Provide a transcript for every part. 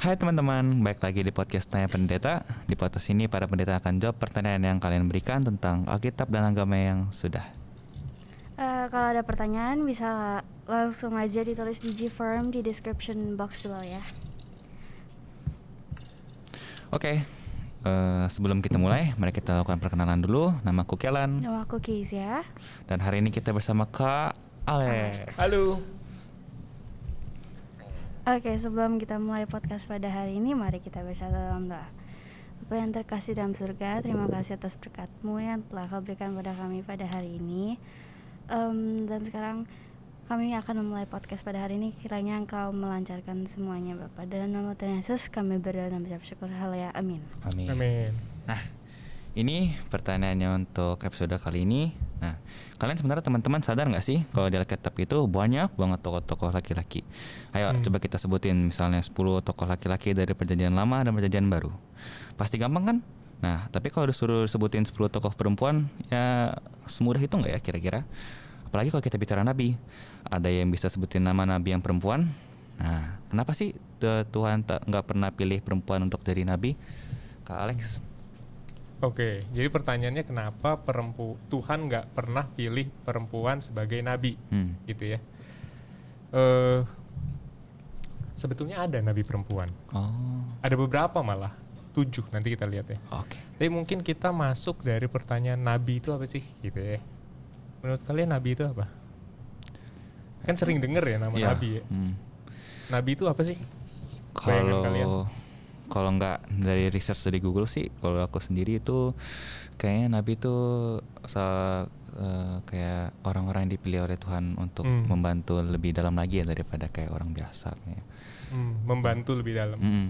Hai teman-teman, baik lagi di podcast Tanya Pendeta. Di podcast ini para pendeta akan jawab pertanyaan yang kalian berikan tentang Alkitab dan agama yang sudah. Uh, kalau ada pertanyaan bisa langsung aja ditulis di G G-Firm di description box below ya. Oke, okay. uh, eh, sebelum kita mulai, mari kita lakukan perkenalan dulu. Nama aku Kelan. Nama aku Kezia. Dan hari ini kita bersama Kak Alex. Halo. Oke, sebelum kita mulai podcast pada hari ini, mari kita bersatu dalam doa. Bapa yang terkasih dalam surga, terima kasih atas berkatmu yang telah kau berikan pada kami pada hari ini. Um, dan sekarang kami akan memulai podcast pada hari ini. Kiranya engkau melancarkan semuanya, Bapak. Dan nama Tuhan Yesus, kami berdoa dan bersyukur. Haleluya. Amin. Amin. Amin. Nah, ini pertanyaannya untuk episode kali ini. Nah, kalian sebenarnya teman-teman sadar nggak sih kalau di Alkitab itu banyak banget tokoh-tokoh laki-laki? Ayo hmm. coba kita sebutin misalnya 10 tokoh laki-laki dari perjanjian lama dan perjanjian baru. Pasti gampang kan? Nah, tapi kalau disuruh sebutin 10 tokoh perempuan ya semudah itu nggak ya kira-kira? Apalagi kalau kita bicara nabi, ada yang bisa sebutin nama nabi yang perempuan? Nah, kenapa sih Tuhan nggak pernah pilih perempuan untuk jadi nabi? Kak Alex? Oke, jadi pertanyaannya kenapa perempu Tuhan nggak pernah pilih perempuan sebagai nabi, hmm. gitu ya? Uh, sebetulnya ada nabi perempuan. Oh. Ada beberapa malah tujuh nanti kita lihat ya. Oke. Okay. Tapi mungkin kita masuk dari pertanyaan nabi itu apa sih, gitu ya? Menurut kalian nabi itu apa? Kan sering dengar ya nama yeah. nabi ya. Hmm. Nabi itu apa sih? Kalau kalau nggak dari research dari Google sih kalau aku sendiri itu kayaknya nabi itu soal Uh, eh, kayak orang-orang yang dipilih oleh Tuhan untuk hmm. membantu lebih dalam lagi ya daripada kayak orang biasa kayak. Hmm, membantu lebih dalam. Mm.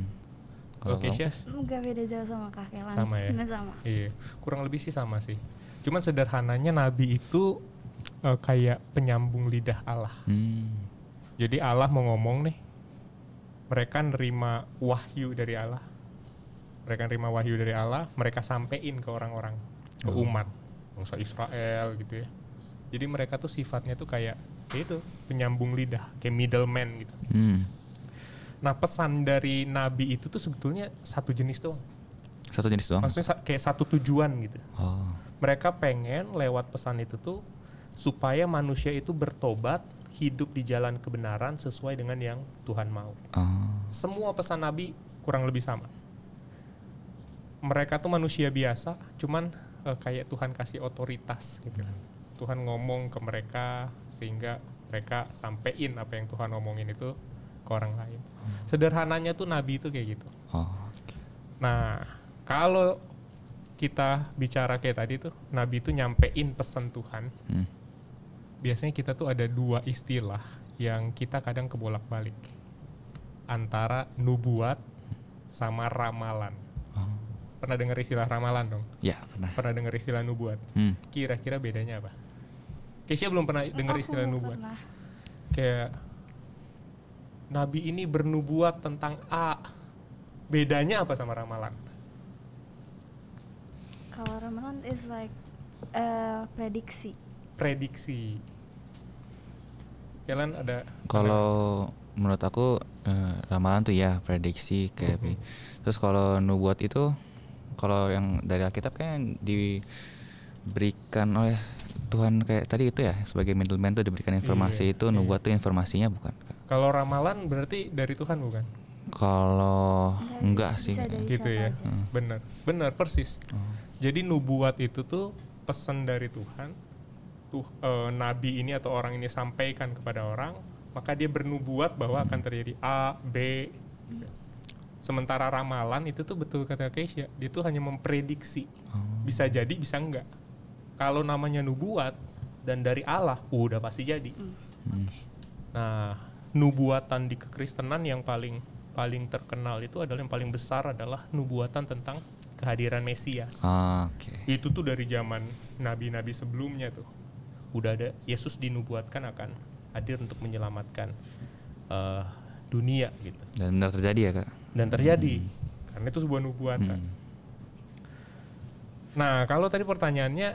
Oke, okay, Syas. Enggak beda jauh sama kakek Sama ya. sama. Iya, kurang lebih sih sama sih. Cuman sederhananya nabi itu uh, kayak penyambung lidah Allah. Hmm. Jadi Allah mau ngomong nih mereka nerima wahyu dari Allah mereka nerima wahyu dari Allah mereka sampein ke orang-orang ke hmm. umat bangsa Israel gitu ya jadi mereka tuh sifatnya tuh kayak kayak itu penyambung lidah kayak middleman gitu hmm. nah pesan dari nabi itu tuh sebetulnya satu jenis doang satu jenis doang maksudnya kayak satu tujuan gitu oh. mereka pengen lewat pesan itu tuh supaya manusia itu bertobat hidup di jalan kebenaran sesuai dengan yang Tuhan mau. Oh. Semua pesan Nabi kurang lebih sama. Mereka tuh manusia biasa, cuman uh, kayak Tuhan kasih otoritas gitu. Hmm. Tuhan ngomong ke mereka sehingga mereka sampein apa yang Tuhan ngomongin itu ke orang lain. Hmm. Sederhananya tuh Nabi itu kayak gitu. Oh, ah, okay. Nah, kalau kita bicara kayak tadi tuh, Nabi itu nyampein pesan Tuhan. Hmm biasanya kita tuh ada dua istilah yang kita kadang kebolak-balik antara nubuat sama ramalan. Oh. Pernah dengar istilah ramalan dong? Ya, pernah. Pernah dengar istilah nubuat? kira hmm. Kira-kira bedanya apa? Kesia belum pernah dengar istilah nubuat. Pernah. Kayak nabi ini bernubuat tentang A. Bedanya apa sama ramalan? Kalau ramalan is like uh, prediksi prediksi kalian ada kalau menurut aku eh, ramalan tuh ya prediksi kayak mm -hmm. terus kalau nubuat itu kalau yang dari Alkitab kan diberikan oleh Tuhan kayak tadi itu ya sebagai middleman tuh diberikan iya, informasi iya, itu nubuat iya. tuh informasinya bukan kalau ramalan berarti dari Tuhan bukan kalau enggak sih gitu ya aja. Hmm. benar benar persis oh. jadi nubuat itu tuh pesan dari Tuhan tuh e, eh, nabi ini atau orang ini sampaikan kepada orang, maka dia bernubuat bahwa akan terjadi A, B. Sementara ramalan itu tuh betul kata Keisha, dia tuh hanya memprediksi. Oh. Bisa jadi, bisa enggak. Kalau namanya nubuat dan dari Allah, udah pasti jadi. Hmm. Hmm. Nah, nubuatan di kekristenan yang paling paling terkenal itu adalah yang paling besar adalah nubuatan tentang kehadiran Mesias. Ah, okay. Itu tuh dari zaman nabi-nabi sebelumnya tuh udah ada Yesus dinubuatkan akan hadir untuk menyelamatkan uh, dunia gitu. Dan benar terjadi ya kak. Dan terjadi hmm. karena itu sebuah nubuatan. Hmm. Nah kalau tadi pertanyaannya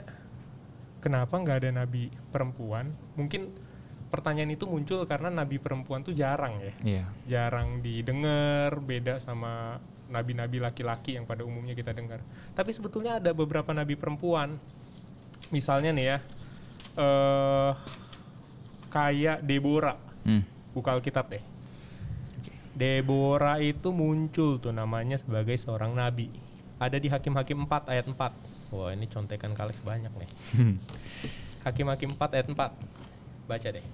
kenapa nggak ada nabi perempuan? Mungkin pertanyaan itu muncul karena nabi perempuan tuh jarang ya, Iya. jarang didengar, beda sama nabi-nabi laki-laki yang pada umumnya kita dengar. Tapi sebetulnya ada beberapa nabi perempuan. Misalnya nih ya, uh, kayak Debora hmm. buka Alkitab deh. Debora itu muncul tuh namanya sebagai seorang nabi. Ada di Hakim-Hakim 4 ayat 4. Wah ini contekan kalis banyak nih. Hakim-Hakim 4 ayat 4. Baca deh.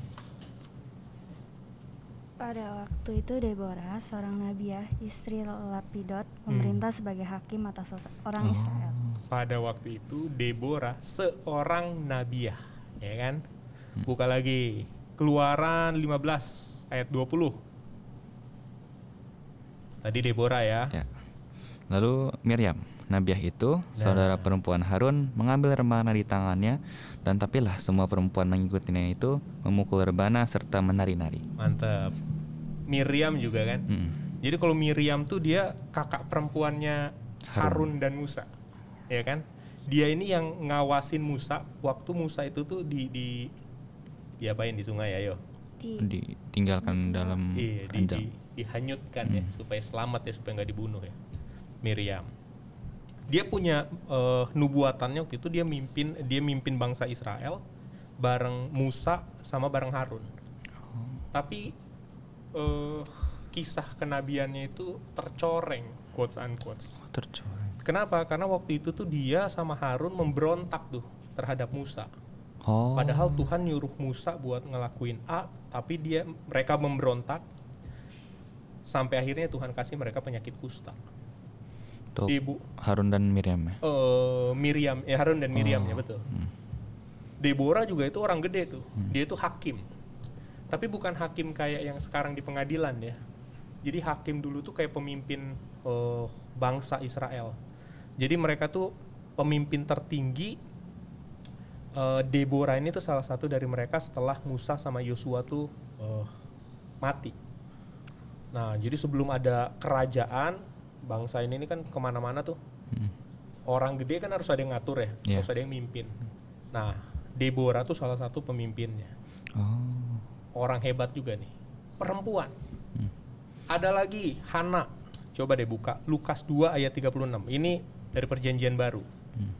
Pada waktu itu Deborah, seorang nabiah, ya, istri Lapidot, hmm. memerintah hmm. sebagai hakim atas orang oh. Israel. Pada waktu itu Deborah, seorang nabiah ya ya kan? Buka lagi Keluaran 15 ayat 20. Tadi Deborah ya. ya. Lalu Miriam, Nabiah itu nah. saudara perempuan Harun mengambil rebana di tangannya dan tapilah semua perempuan mengikutinya itu memukul rebana serta menari-nari. Mantap. Miriam juga kan? Hmm. Jadi kalau Miriam tuh dia kakak perempuannya Harun, Harun dan Musa. Ya kan? dia ini yang ngawasin Musa waktu Musa itu tuh di di diapain di sungai ya di, ditinggalkan dalam iya, di, di, dihanyutkan ya, hmm. ya supaya selamat ya supaya nggak dibunuh ya Miriam dia punya uh, nubuatannya waktu itu dia mimpin dia mimpin bangsa Israel bareng Musa sama bareng Harun oh. tapi uh, kisah kenabiannya itu tercoreng quotes unquotes oh, tercoreng Kenapa? Karena waktu itu tuh dia sama Harun memberontak tuh terhadap Musa. Oh. Padahal Tuhan nyuruh Musa buat ngelakuin A, tapi dia mereka memberontak sampai akhirnya Tuhan kasih mereka penyakit kusta. Tuh, Ibu Harun dan Miriam. Ya? Uh, Miriam, ya Harun dan Miriam ya, oh. ya betul. Hmm. Deborah juga itu orang gede tuh. Hmm. Dia itu hakim. Tapi bukan hakim kayak yang sekarang di pengadilan ya. Jadi hakim dulu tuh kayak pemimpin uh, bangsa Israel jadi mereka tuh pemimpin tertinggi uh, Deborah ini tuh salah satu dari mereka setelah Musa sama Yosua tuh uh, mati. Nah, jadi sebelum ada kerajaan, bangsa ini, ini kan kemana-mana tuh. Hmm. Orang gede kan harus ada yang ngatur ya, yeah. harus ada yang mimpin. Nah, Deborah tuh salah satu pemimpinnya. Oh. Orang hebat juga nih. Perempuan. Hmm. Ada lagi, Hana. Coba deh buka. Lukas 2 ayat 36. Ini dari perjanjian baru. Hmm.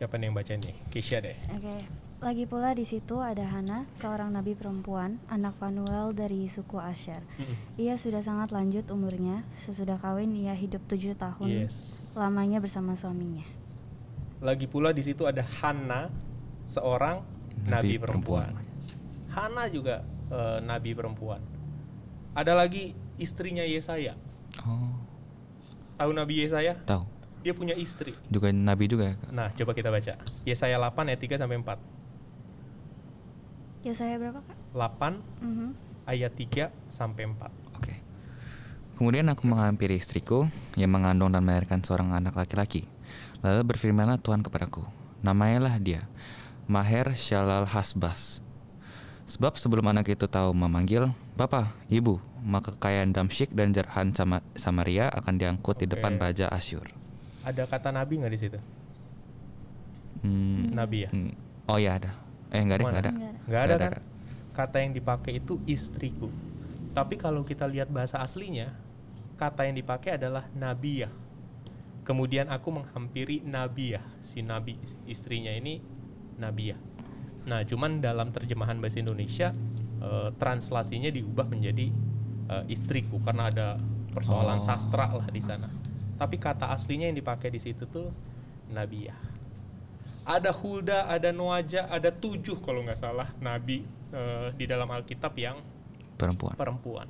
Siapa nih yang baca ini? Keisha deh. Oke. Okay. Lagi pula di situ ada Hana, seorang nabi perempuan, anak Panuel dari suku Asher. Mm-hmm. Ia sudah sangat lanjut umurnya, sesudah kawin ia hidup tujuh tahun yes. lamanya bersama suaminya. Lagi pula di situ ada Hana, seorang nabi, nabi perempuan. perempuan. Hana juga uh, nabi perempuan. Ada lagi istrinya Yesaya. Oh. Tahu nabi Yesaya? Tahu dia punya istri. Juga nabi juga. Ya, nah, coba kita baca. Yesaya 8 ayat 3 sampai 4. Yesaya berapa, Kak? 8 mm -hmm. ayat 3 sampai 4. Oke. Okay. Kemudian aku menghampiri istriku yang mengandung dan melahirkan seorang anak laki-laki. Lalu berfirmanlah Tuhan kepadaku, namailah dia Maher Shalal Hasbas. Sebab sebelum anak itu tahu memanggil, Bapak, Ibu, maka kekayaan Damsyik dan Jerhan Samaria akan diangkut okay. di depan Raja Asyur ada kata nabi nggak di situ? Hmm. Nabi ya? Hmm. Oh ya ada. Eh nggak ada nggak ada. Nggak ada, kan? Ada. Kata yang dipakai itu istriku. Tapi kalau kita lihat bahasa aslinya, kata yang dipakai adalah nabi ya. Kemudian aku menghampiri nabi ya, si nabi istrinya ini nabi ya. Nah, cuman dalam terjemahan bahasa Indonesia e, translasinya diubah menjadi e, istriku karena ada persoalan oh. sastra lah di sana tapi kata aslinya yang dipakai di situ tuh nabiyah ada hulda ada noaja ada tujuh kalau nggak salah nabi uh, di dalam alkitab yang perempuan perempuan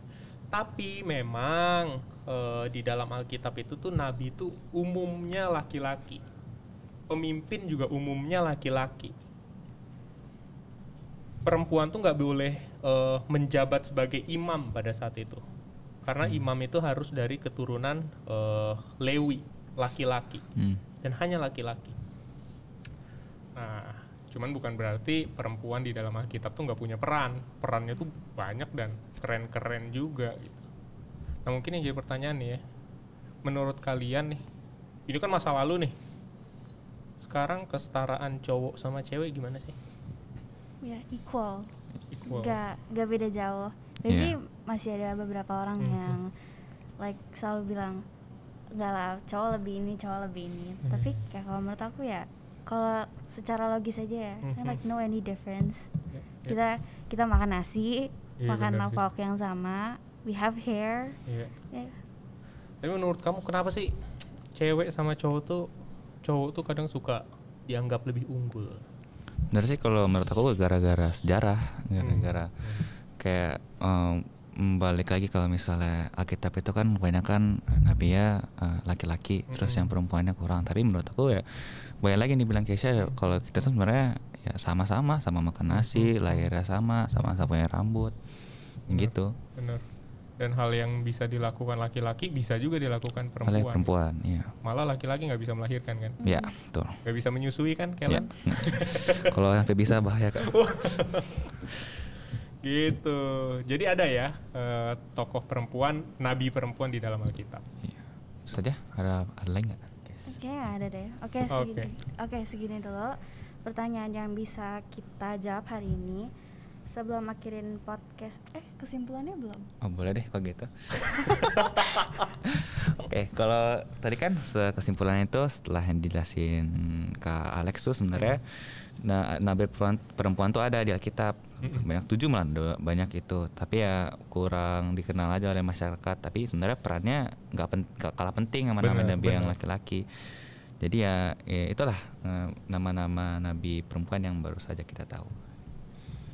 tapi memang e, di dalam Alkitab itu tuh nabi itu umumnya laki-laki. Pemimpin juga umumnya laki-laki. Perempuan tuh nggak boleh e, menjabat sebagai imam pada saat itu karena hmm. imam itu harus dari keturunan uh, Lewi laki-laki hmm. dan hanya laki-laki. Nah, cuman bukan berarti perempuan di dalam Alkitab tuh nggak punya peran, perannya tuh banyak dan keren-keren juga gitu. Nah mungkin yang jadi pertanyaan nih ya, menurut kalian nih, ini kan masa lalu nih, sekarang kesetaraan cowok sama cewek gimana sih? Ya equal, equal. Gak, gak beda jauh. Jadi yeah masih ada beberapa orang hmm. yang like selalu bilang enggak lah cowok lebih ini cowok lebih ini hmm. tapi kayak kalau menurut aku ya kalau secara logis aja ya hmm. like no any difference yeah, yeah. kita kita makan nasi yeah, makan lauk yang sama we have hair yeah. Yeah. tapi menurut kamu kenapa sih cewek sama cowok tuh cowok tuh kadang suka dianggap lebih unggul benar sih kalau menurut aku gara-gara sejarah gara-gara hmm. kayak um, Mm, balik lagi kalau misalnya Alkitab itu kan banyak kan nabi ya eh, laki-laki mm-hmm. terus yang perempuannya kurang tapi menurut aku ya banyak lagi yang dibilang Kesha ya, kalau kita sebenarnya ya sama-sama sama makan nasi mm-hmm. lahirnya sama sama-sama punya rambut bener, gitu bener dan hal yang bisa dilakukan laki-laki bisa juga dilakukan perempuan. perempuan, ya. Malah laki-laki nggak bisa melahirkan kan? ya betul. Nggak bisa menyusui kan, Kellen? Ya. Mm. Kalau sampai bisa bahaya kan. Gitu. Jadi ada ya uh, tokoh perempuan, nabi perempuan di dalam Alkitab. ya. Saja ada ada lain nggak? Oke, okay, ada deh. Oke, okay, segini. Oke, okay. segini dulu pertanyaan yang bisa kita jawab hari ini sebelum akhirin podcast eh kesimpulannya belum oh boleh deh kalau gitu oke okay, kalau tadi kan kesimpulannya itu setelah yang dijelasin ke Alexus sebenarnya yeah nah nabi perempuan, perempuan tuh ada di Alkitab banyak tujuh malah banyak itu tapi ya kurang dikenal aja oleh masyarakat tapi sebenarnya perannya nggak pen, kalah penting sama nama nabi yang laki-laki jadi ya, ya itulah eh, nama-nama nabi perempuan yang baru saja kita tahu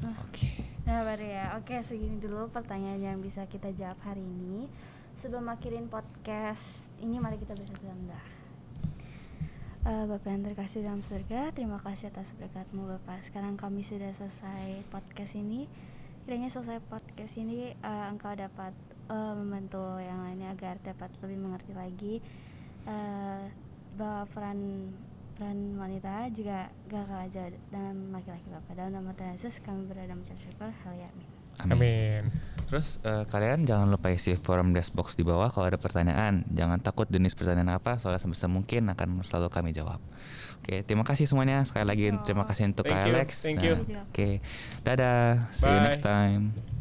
nah, oke okay. nah baru ya oke okay, segini dulu pertanyaan yang bisa kita jawab hari ini sebelum akhirin podcast ini mari kita bersatu rendah uh, Bapak yang terkasih dalam surga Terima kasih atas berkatmu Bapak Sekarang kami sudah selesai podcast ini Kiranya selesai podcast ini uh, Engkau dapat uh, membantu yang lainnya Agar dapat lebih mengerti lagi uh, Bahwa peran peran wanita juga gak kalah jauh dan laki-laki Bapak Dalam nama Tuhan Yesus kami berada mengucap syukur Haleluya amin Amin. Amin. Terus uh, kalian jangan lupa isi forum dashbox di bawah kalau ada pertanyaan. Jangan takut jenis pertanyaan apa, soalnya sebisa mungkin akan selalu kami jawab. Oke, okay, terima kasih semuanya. Sekali lagi terima kasih untuk Thank Alex. Thank nah, you. Oke, okay. dadah. See Bye. you next time.